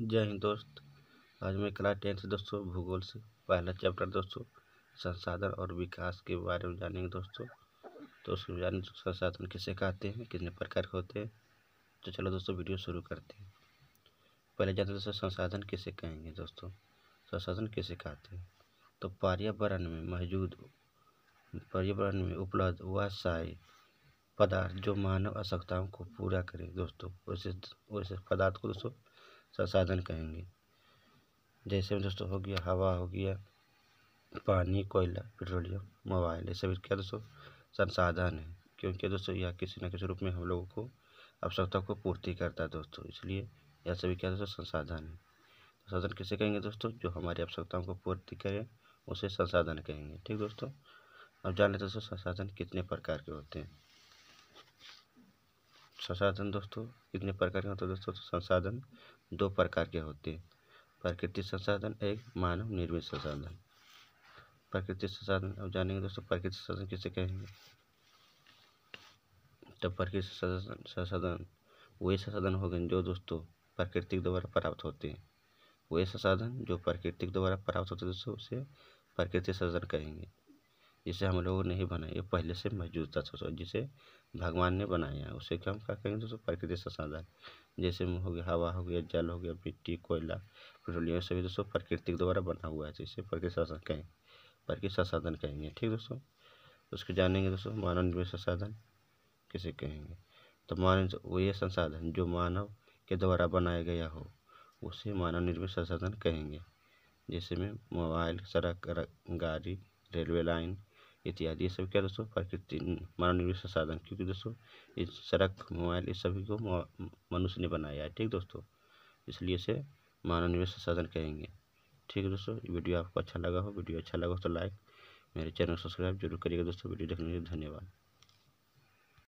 जय हिंद दोस्त आज मैं क्लास टेंथ दोस्तों भूगोल से पहला चैप्टर दोस्तों संसाधन और विकास के बारे में जानेंगे दोस्तों तो उसको जाने संसाधन किसे कहते हैं कितने प्रकार के होते हैं तो चलो दोस्तों वीडियो शुरू करते हैं पहले जानते दोस्तों संसाधन किसे कहेंगे दोस्तों संसाधन किसे कहते हैं तो पर्यावरण में मौजूद पर्यावरण में उपलब्ध वह सारे पदार्थ जो मानव आवश्यकताओं को पूरा करें दोस्तों वैसे वैसे पदार्थ को दोस्तों संसाधन कहेंगे जैसे में दोस्तों हो गया हवा हो गया पानी कोयला पेट्रोलियम मोबाइल ये सभी क्या दोस्तों संसाधन है क्योंकि दोस्तों यह किसी न किसी रूप में हम लोगों को आवश्यकता को पूर्ति करता है दोस्तों इसलिए यह सभी क्या दोस्तों संसाधन है संसाधन किसे कहेंगे दोस्तों जो हमारी आवश्यकताओं को पूर्ति करें उसे संसाधन कहेंगे ठीक दोस्तों अब जान लेते दोस्तों संसाधन कितने प्रकार के होते हैं संसाधन दोस्तों कितने प्रकार के होते हैं दोस्तों तो संसाधन दो प्रकार के होते हैं प्राकृतिक संसाधन एक मानव निर्मित संसाधन प्राकृतिक संसाधन अब जानेंगे दोस्तों प्राकृतिक संसाधन किसे कहेंगे तो प्राकृतिक संसाधन वही संसाधन हो गए जो दोस्तों प्राकृतिक द्वारा प्राप्त होते हैं वही संसाधन जो प्राकृतिक द्वारा प्राप्त होते हैं दोस्तों उसे प्राकृतिक संसाधन कहेंगे जिसे हम लोगों ने ही बनाया ये पहले से मौजूद था जिसे भगवान ने बनाया उसे क्या हम क्या कहेंगे दोस्तों प्राकृतिक संसाधन जैसे हो गया हवा हो गया जल हो गया मिट्टी कोयला पेट्रोलियम सभी दोस्तों प्राकृतिक द्वारा बना हुआ है जिसे तो इसे प्राकृतिक संसाधन कहें प्राकृतिक संसाधन कहेंगे ठीक दोस्तों उसको जानेंगे दोस्तों मानव निर्मित संसाधन किसे कहेंगे तो मानव वो ये संसाधन जो मानव के द्वारा बनाया गया हो उसे मानव निर्मित संसाधन कहेंगे जैसे में मोबाइल सड़क गाड़ी रेलवे लाइन इत्यादि ये सब क्या दोस्तों प्रकृति मानव निर्मित संसाधन क्योंकि दोस्तों ये सड़क मोबाइल ये सभी को मनुष्य ने बनाया है ठीक दोस्तों इसलिए इसे मानव निर्मित संसाधन कहेंगे ठीक है दोस्तों वीडियो आपको अच्छा लगा हो वीडियो अच्छा लगा हो तो लाइक मेरे चैनल सब्सक्राइब जरूर करिएगा दोस्तों वीडियो देखने के लिए धन्यवाद